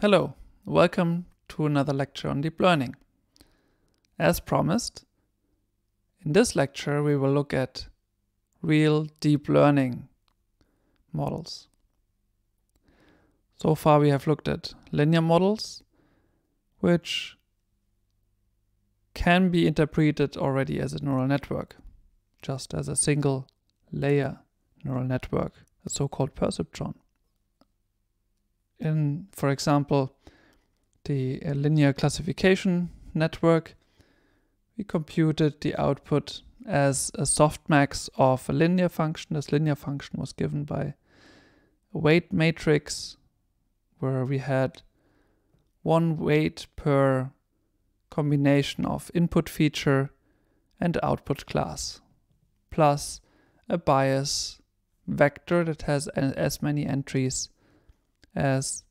Hello, welcome to another lecture on deep learning. As promised, in this lecture we will look at real deep learning models. So far we have looked at linear models, which can be interpreted already as a neural network, just as a single layer neural network, a so-called perceptron in, for example, the uh, linear classification network, we computed the output as a softmax of a linear function. This linear function was given by a weight matrix where we had one weight per combination of input feature and output class, plus a bias vector that has uh, as many entries as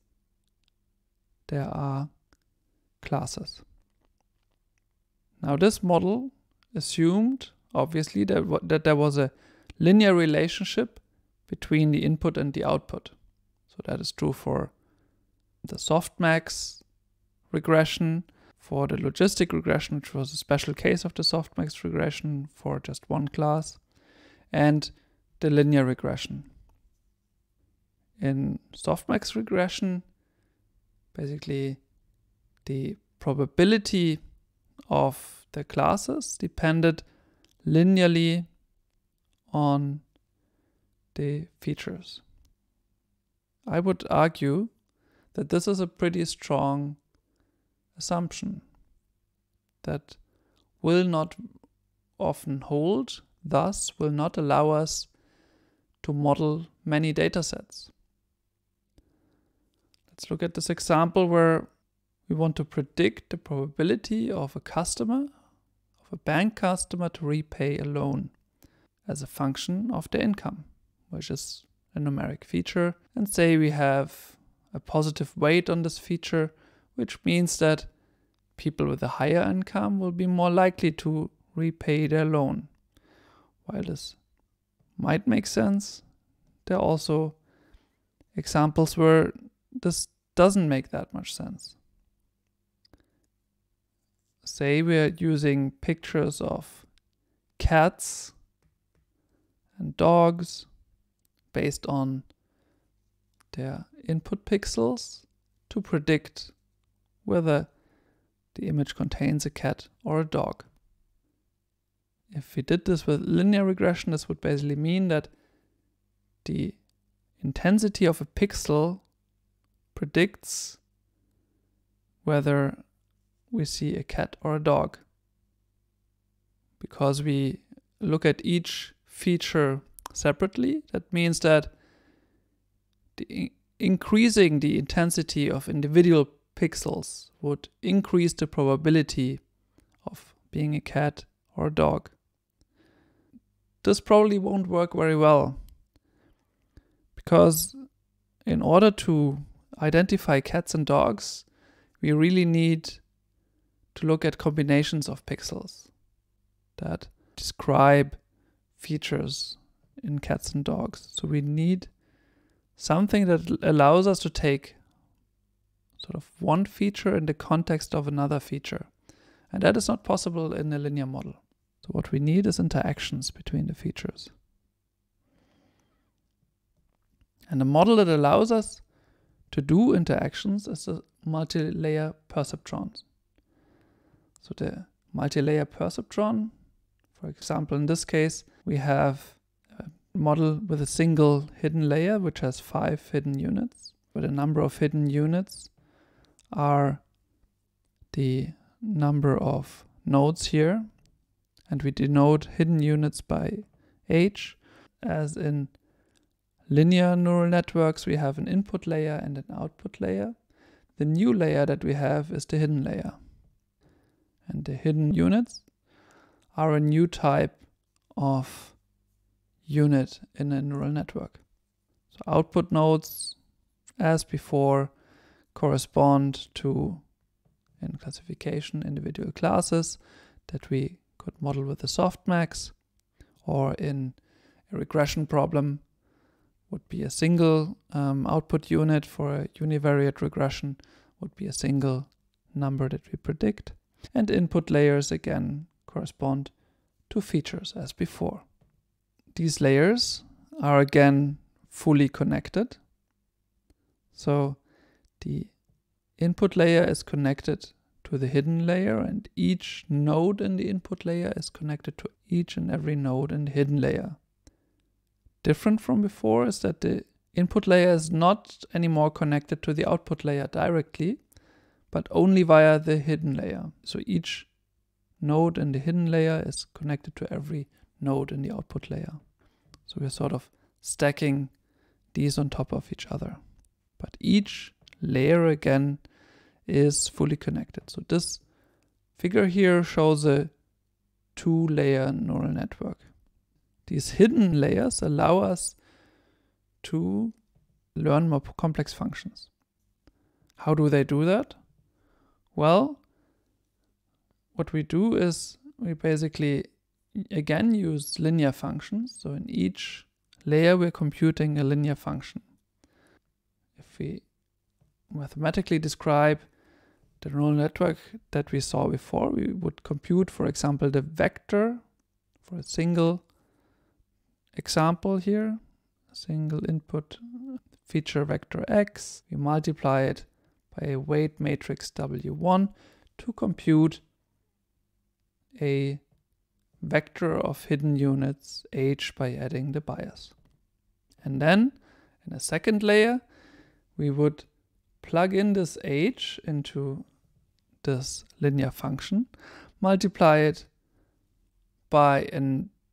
there are classes. Now this model assumed, obviously, that, that there was a linear relationship between the input and the output. So that is true for the softmax regression, for the logistic regression, which was a special case of the softmax regression for just one class, and the linear regression, in softmax regression, basically the probability of the classes depended linearly on the features. I would argue that this is a pretty strong assumption that will not often hold, thus will not allow us to model many datasets. Let's look at this example where we want to predict the probability of a customer, of a bank customer to repay a loan as a function of the income, which is a numeric feature. And say we have a positive weight on this feature, which means that people with a higher income will be more likely to repay their loan. While this might make sense, there are also examples where this doesn't make that much sense. Say we're using pictures of cats and dogs based on their input pixels to predict whether the image contains a cat or a dog. If we did this with linear regression, this would basically mean that the intensity of a pixel predicts whether we see a cat or a dog. Because we look at each feature separately, that means that the, increasing the intensity of individual pixels would increase the probability of being a cat or a dog. This probably won't work very well because in order to identify cats and dogs, we really need to look at combinations of pixels that describe features in cats and dogs. So we need something that allows us to take sort of one feature in the context of another feature. And that is not possible in a linear model. So what we need is interactions between the features. And a model that allows us to do interactions is the multi-layer perceptron. So the multi-layer perceptron, for example, in this case, we have a model with a single hidden layer, which has five hidden units, but the number of hidden units are the number of nodes here. And we denote hidden units by H, as in linear neural networks, we have an input layer and an output layer. The new layer that we have is the hidden layer. And the hidden units are a new type of unit in a neural network. So output nodes, as before, correspond to, in classification, individual classes that we could model with the softmax or in a regression problem would be a single um, output unit for a univariate regression would be a single number that we predict. And input layers again correspond to features as before. These layers are again fully connected. So the input layer is connected to the hidden layer and each node in the input layer is connected to each and every node in the hidden layer different from before is that the input layer is not anymore connected to the output layer directly, but only via the hidden layer. So each node in the hidden layer is connected to every node in the output layer. So we're sort of stacking these on top of each other. But each layer again is fully connected. So this figure here shows a two-layer neural network. These hidden layers allow us to learn more complex functions. How do they do that? Well, what we do is we basically again use linear functions. So in each layer, we're computing a linear function. If we mathematically describe the neural network that we saw before, we would compute, for example, the vector for a single example here, single input feature vector x, we multiply it by a weight matrix W1 to compute a vector of hidden units h by adding the bias. And then in a second layer, we would plug in this h into this linear function, multiply it by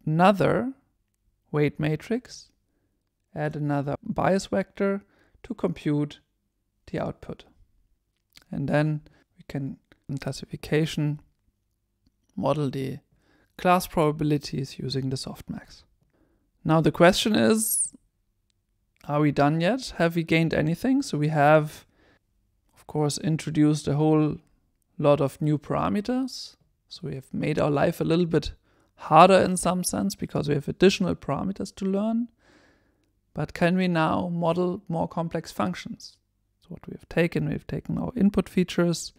another weight matrix, add another bias vector to compute the output. And then we can, in classification, model the class probabilities using the softmax. Now the question is, are we done yet? Have we gained anything? So we have, of course, introduced a whole lot of new parameters. So we have made our life a little bit harder in some sense because we have additional parameters to learn. But can we now model more complex functions? So what we have taken, we have taken our input features,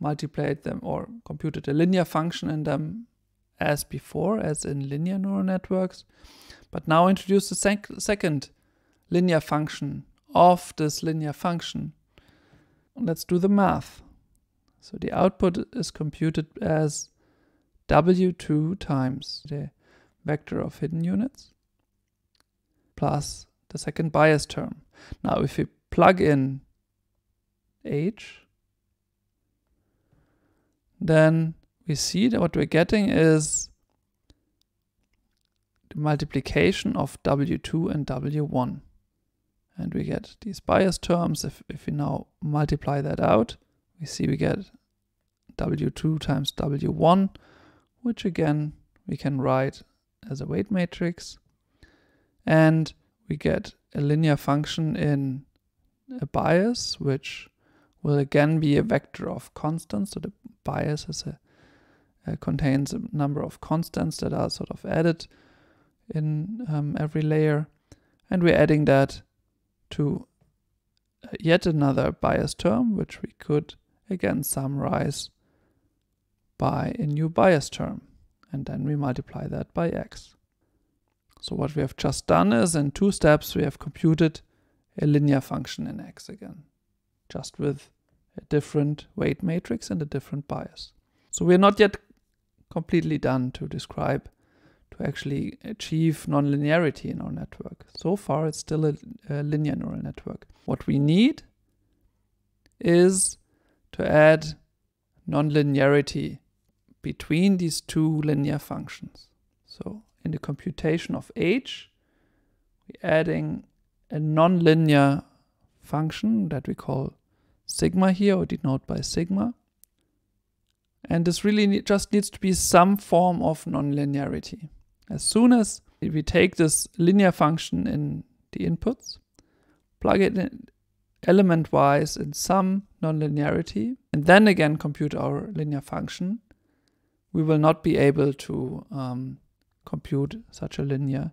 multiplied them or computed a linear function in them as before, as in linear neural networks, but now introduce the sec second linear function of this linear function. Let's do the math. So the output is computed as w2 times the vector of hidden units plus the second bias term. Now if we plug in h, then we see that what we're getting is the multiplication of w2 and w1. And we get these bias terms. If, if we now multiply that out, we see we get w2 times w1 which again we can write as a weight matrix. And we get a linear function in a bias, which will again be a vector of constants. So the bias is a, uh, contains a number of constants that are sort of added in um, every layer. And we're adding that to uh, yet another bias term, which we could again summarize by a new bias term. And then we multiply that by x. So what we have just done is in two steps we have computed a linear function in x again, just with a different weight matrix and a different bias. So we're not yet completely done to describe, to actually achieve nonlinearity in our network. So far it's still a, a linear neural network. What we need is to add nonlinearity between these two linear functions. So in the computation of h, we're adding a nonlinear function that we call sigma here or denote by sigma. And this really ne just needs to be some form of nonlinearity. As soon as we take this linear function in the inputs, plug it in element-wise in some nonlinearity, and then again compute our linear function, we will not be able to um, compute such a linear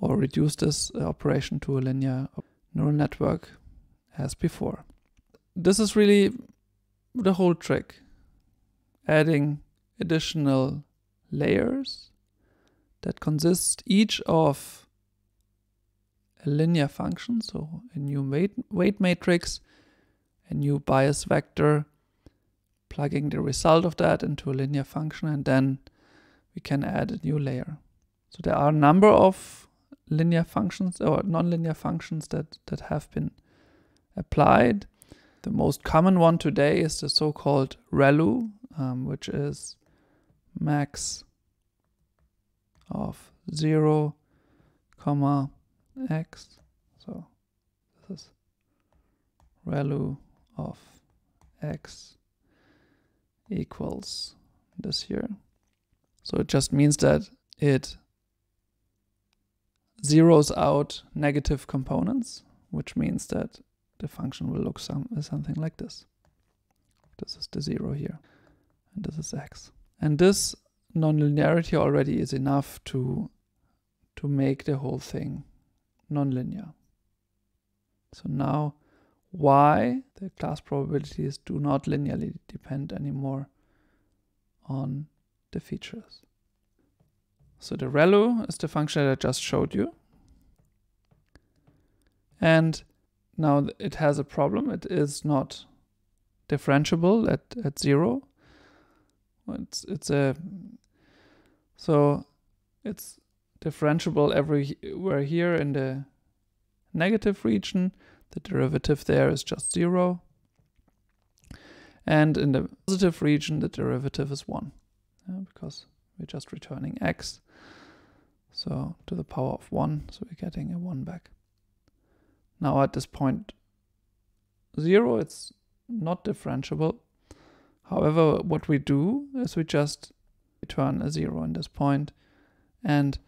or reduce this uh, operation to a linear neural network as before. This is really the whole trick, adding additional layers that consist each of a linear function, so a new weight, weight matrix, a new bias vector, plugging the result of that into a linear function and then we can add a new layer. So there are a number of linear functions or nonlinear functions that, that have been applied. The most common one today is the so-called ReLU, um, which is max of 0, comma x. So this is ReLU of x equals this here. So it just means that it zeroes out negative components, which means that the function will look some, uh, something like this. This is the zero here, and this is x. And this nonlinearity already is enough to, to make the whole thing nonlinear. So now why the class probabilities do not linearly depend anymore on the features. So the ReLU is the function that I just showed you. And now it has a problem. It is not differentiable at, at zero. It's, it's a, so it's differentiable everywhere here in the negative region the derivative there is just 0. And in the positive region, the derivative is 1, yeah, because we're just returning x. So to the power of 1, so we're getting a 1 back. Now at this point 0, it's not differentiable. However, what we do is we just return a 0 in this point, and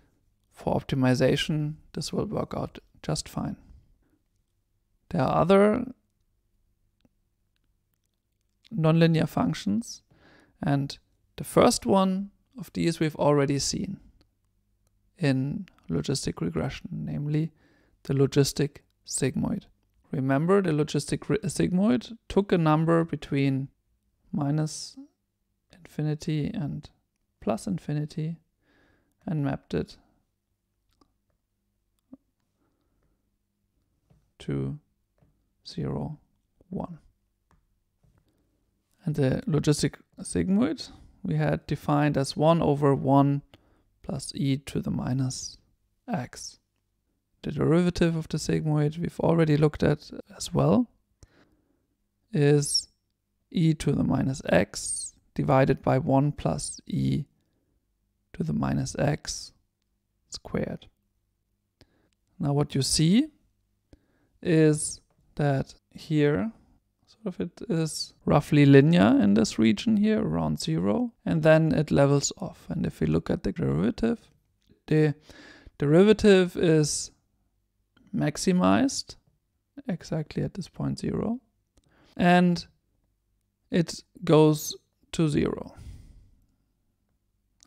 for optimization, this will work out just fine. There are other nonlinear functions, and the first one of these we've already seen in logistic regression, namely the logistic sigmoid. Remember, the logistic sigmoid took a number between minus infinity and plus infinity and mapped it to 0, 1. And the logistic sigmoid we had defined as 1 over 1 plus e to the minus x. The derivative of the sigmoid we've already looked at as well is e to the minus x divided by 1 plus e to the minus x squared. Now what you see is that here sort of it is roughly linear in this region here around zero and then it levels off and if we look at the derivative the derivative is maximized exactly at this point zero and it goes to zero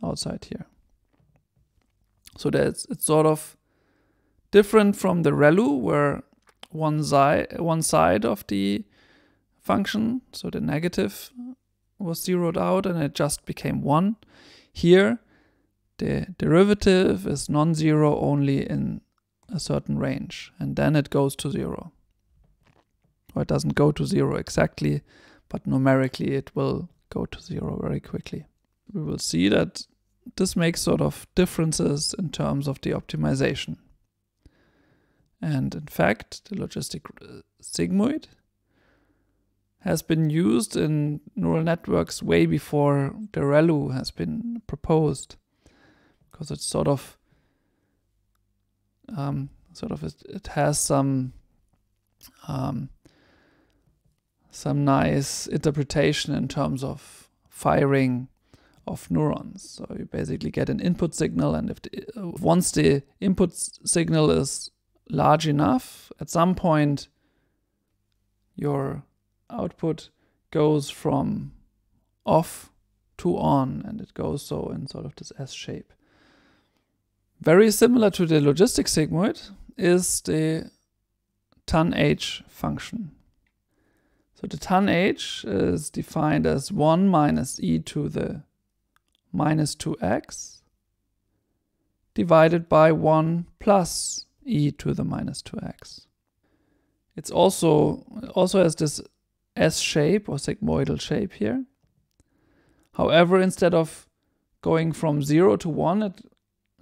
outside here so that's it's sort of different from the ReLU where one, side, one side of the function, so the negative was zeroed out and it just became one. Here, the derivative is non-zero only in a certain range, and then it goes to zero. Or it doesn't go to zero exactly, but numerically it will go to zero very quickly. We will see that this makes sort of differences in terms of the optimization. And in fact, the logistic sigmoid has been used in neural networks way before the ReLU has been proposed, because it's sort of um, sort of it, it has some um, some nice interpretation in terms of firing of neurons. So you basically get an input signal, and if the, uh, once the input signal is large enough, at some point your output goes from off to on and it goes so in sort of this S shape. Very similar to the logistic sigmoid is the tanh function. So the tanh is defined as 1 minus e to the minus 2x divided by 1 plus e to the minus 2x. It's also, also has this S shape or sigmoidal shape here. However, instead of going from 0 to 1, it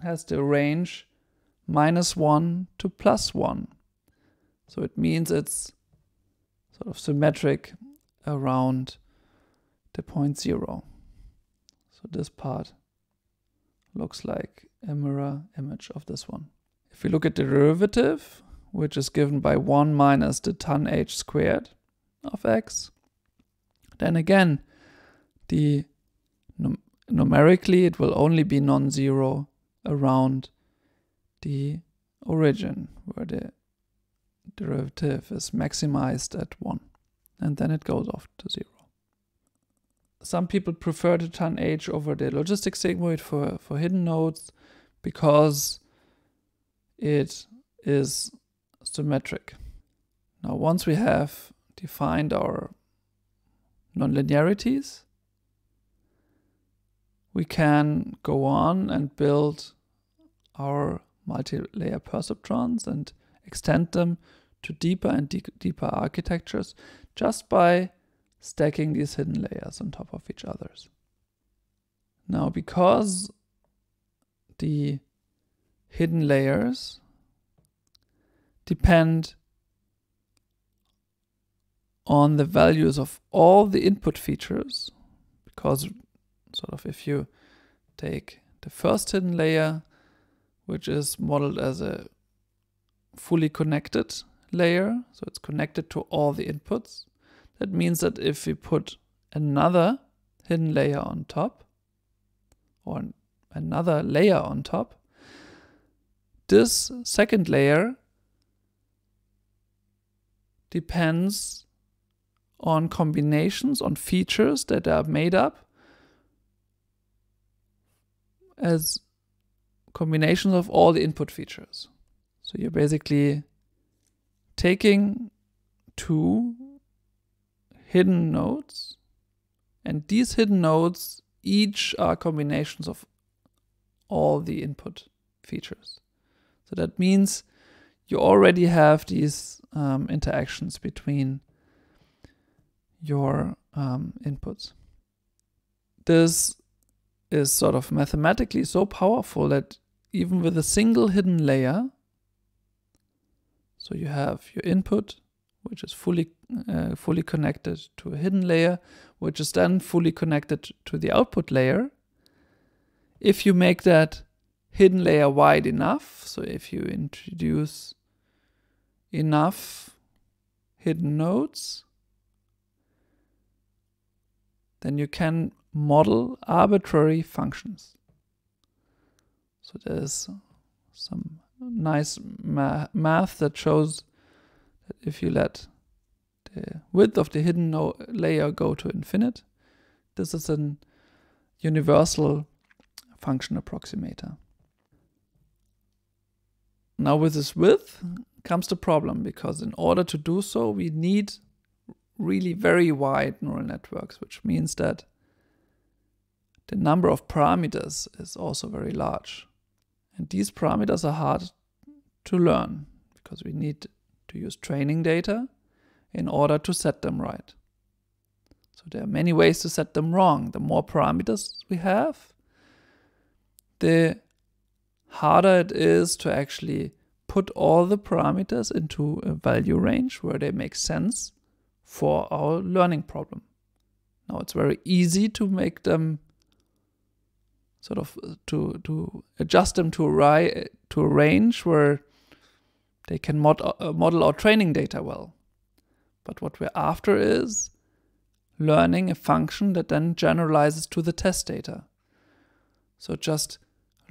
has the range minus 1 to plus 1. So it means it's sort of symmetric around the point 0. So this part looks like a mirror image of this one. If we look at derivative, which is given by 1 minus the ton h squared of x, then again, the num numerically it will only be non-zero around the origin, where the derivative is maximized at 1. And then it goes off to 0. Some people prefer the ton h over the logistic sigmoid for, for hidden nodes because it is symmetric. Now, once we have defined our nonlinearities, we can go on and build our multi-layer perceptrons and extend them to deeper and de deeper architectures just by stacking these hidden layers on top of each others. Now, because the hidden layers depend on the values of all the input features because sort of if you take the first hidden layer which is modeled as a fully connected layer so it's connected to all the inputs that means that if we put another hidden layer on top or another layer on top this second layer depends on combinations, on features that are made up as combinations of all the input features. So you're basically taking two hidden nodes and these hidden nodes each are combinations of all the input features. So that means you already have these um, interactions between your um, inputs. This is sort of mathematically so powerful that even with a single hidden layer, so you have your input, which is fully uh, fully connected to a hidden layer, which is then fully connected to the output layer. If you make that hidden layer wide enough. So if you introduce enough hidden nodes, then you can model arbitrary functions. So there's some nice ma math that shows that if you let the width of the hidden no layer go to infinite, this is an universal function approximator. Now with this width comes the problem because in order to do so, we need really very wide neural networks, which means that the number of parameters is also very large. And these parameters are hard to learn because we need to use training data in order to set them right. So there are many ways to set them wrong. The more parameters we have, the harder it is to actually put all the parameters into a value range where they make sense for our learning problem. Now it's very easy to make them sort of uh, to to adjust them to a to a range where they can mod, uh, uh, model our training data well. But what we're after is learning a function that then generalizes to the test data. So just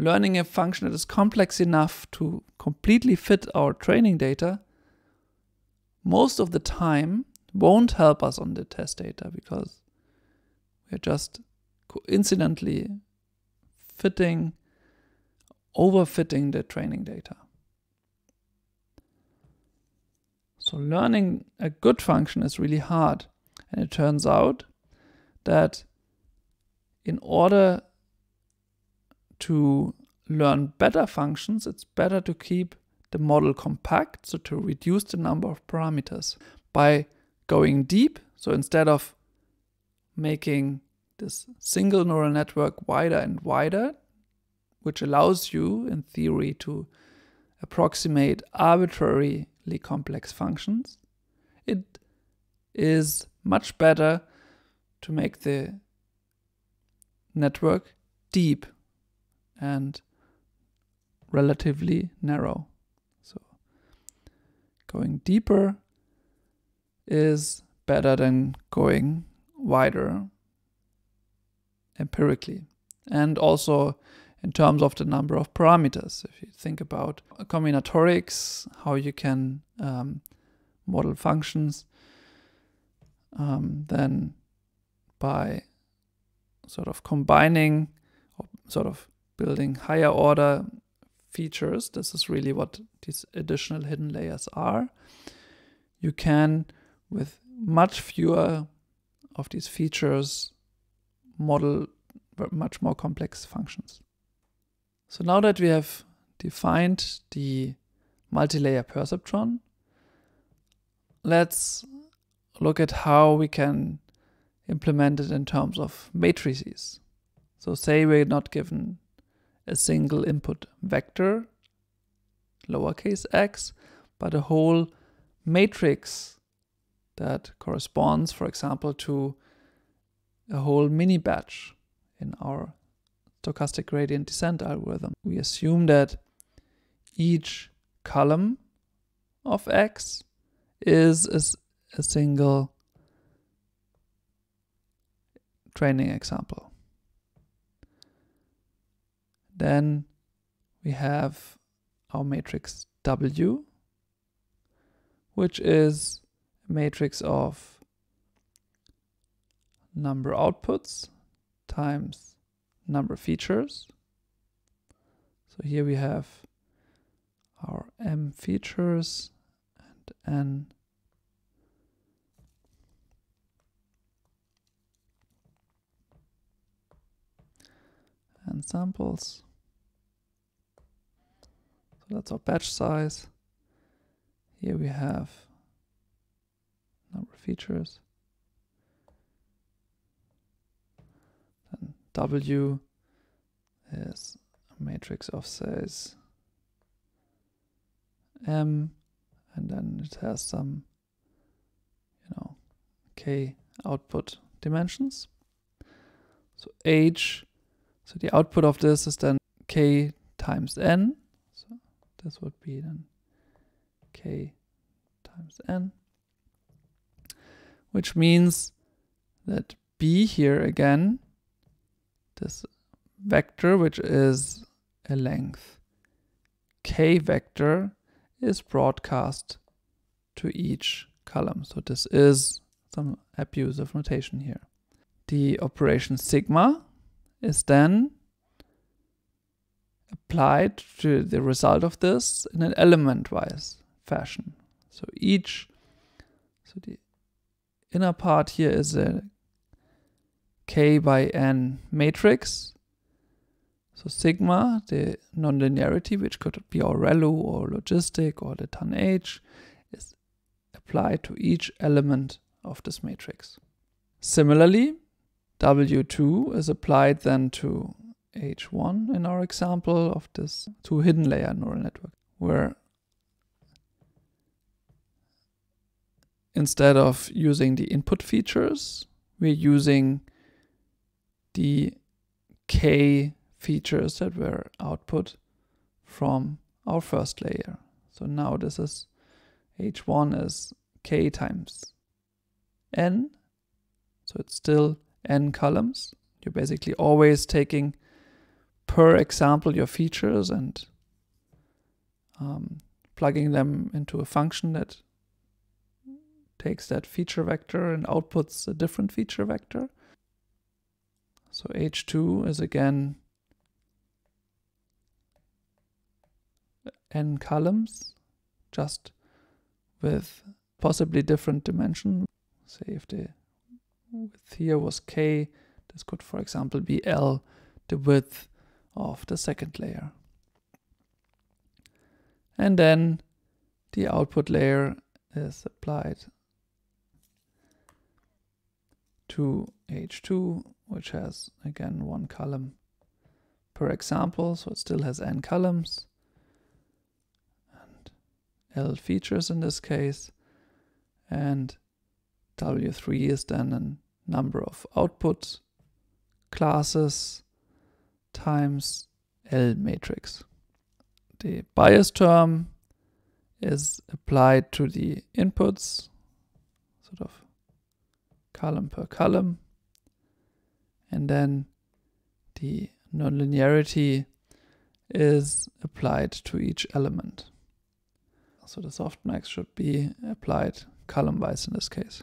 learning a function that is complex enough to completely fit our training data most of the time won't help us on the test data because we're just coincidentally fitting, overfitting the training data. So learning a good function is really hard. And it turns out that in order to learn better functions, it's better to keep the model compact, so to reduce the number of parameters by going deep. So instead of making this single neural network wider and wider, which allows you, in theory, to approximate arbitrarily complex functions, it is much better to make the network deep and relatively narrow. So going deeper is better than going wider empirically. And also in terms of the number of parameters, if you think about combinatorics, how you can um, model functions, um, then by sort of combining or sort of building higher order features. This is really what these additional hidden layers are. You can, with much fewer of these features, model much more complex functions. So now that we have defined the multi-layer perceptron, let's look at how we can implement it in terms of matrices. So say we're not given a single input vector, lowercase x, but a whole matrix that corresponds, for example, to a whole mini batch in our stochastic gradient descent algorithm. We assume that each column of x is a, a single training example. Then we have our matrix W, which is a matrix of number outputs times number features. So here we have our M features and N and samples that's our batch size. Here we have number of features. Then W is a matrix of size M and then it has some you know K output dimensions. So H, so the output of this is then K times N this would be then k times n, which means that b here again, this vector, which is a length, k vector is broadcast to each column. So this is some abuse of notation here. The operation sigma is then applied to the result of this in an element-wise fashion. So each, so the inner part here is a k by n matrix. So sigma, the nonlinearity, which could be or ReLU or logistic or the ton H, is applied to each element of this matrix. Similarly, W2 is applied then to H1 in our example of this two hidden layer neural network, where instead of using the input features, we're using the k features that were output from our first layer. So now this is h1 is k times n, so it's still n columns. You're basically always taking per example your features and um, plugging them into a function that takes that feature vector and outputs a different feature vector. So h2 is again n columns, just with possibly different dimension. Say if the width here was k, this could for example be l, the width of the second layer. And then the output layer is applied to H2, which has again one column per example, so it still has n columns and L features in this case, and W3 is then a number of output classes times L matrix. The bias term is applied to the inputs, sort of column per column, and then the nonlinearity is applied to each element. So the softmax should be applied column-wise in this case.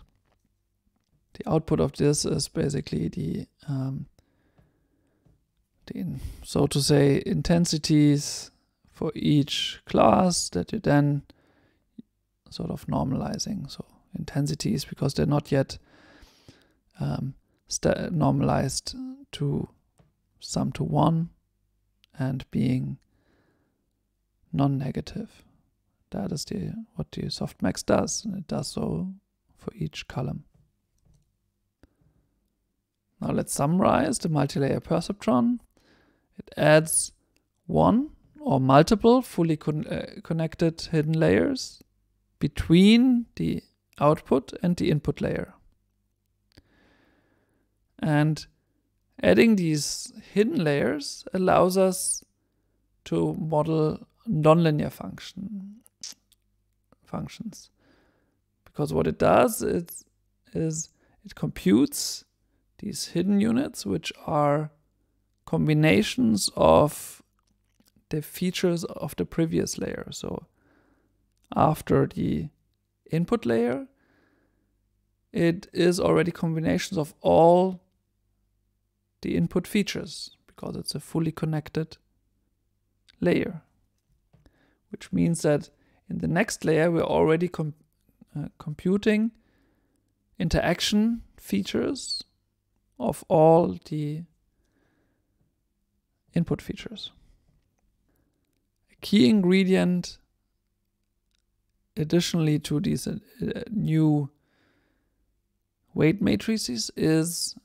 The output of this is basically the um, so to say, intensities for each class that you then sort of normalizing. So intensities because they're not yet um, normalized to sum to 1 and being non-negative. That is the what the softmax does, and it does so for each column. Now let's summarize the multilayer perceptron. It adds one or multiple fully con uh, connected hidden layers between the output and the input layer. And adding these hidden layers allows us to model nonlinear function functions. Because what it does is, is it computes these hidden units, which are combinations of the features of the previous layer. So after the input layer, it is already combinations of all the input features because it's a fully connected layer, which means that in the next layer, we're already com uh, computing interaction features of all the input features. A key ingredient additionally to these uh, new weight matrices is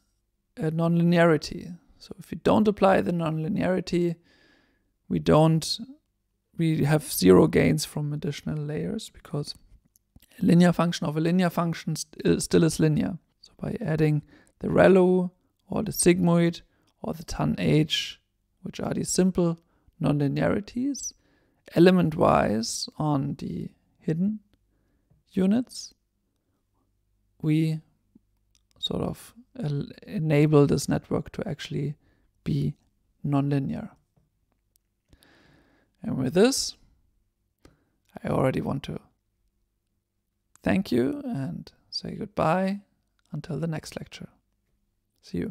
a nonlinearity. So if we don't apply the nonlinearity, we don't we have zero gains from additional layers because a linear function of a linear function st uh, still is linear. So by adding the ReLU or the sigmoid or the tanh, which are the simple nonlinearities, element-wise on the hidden units, we sort of enable this network to actually be nonlinear. And with this, I already want to thank you and say goodbye until the next lecture. See you.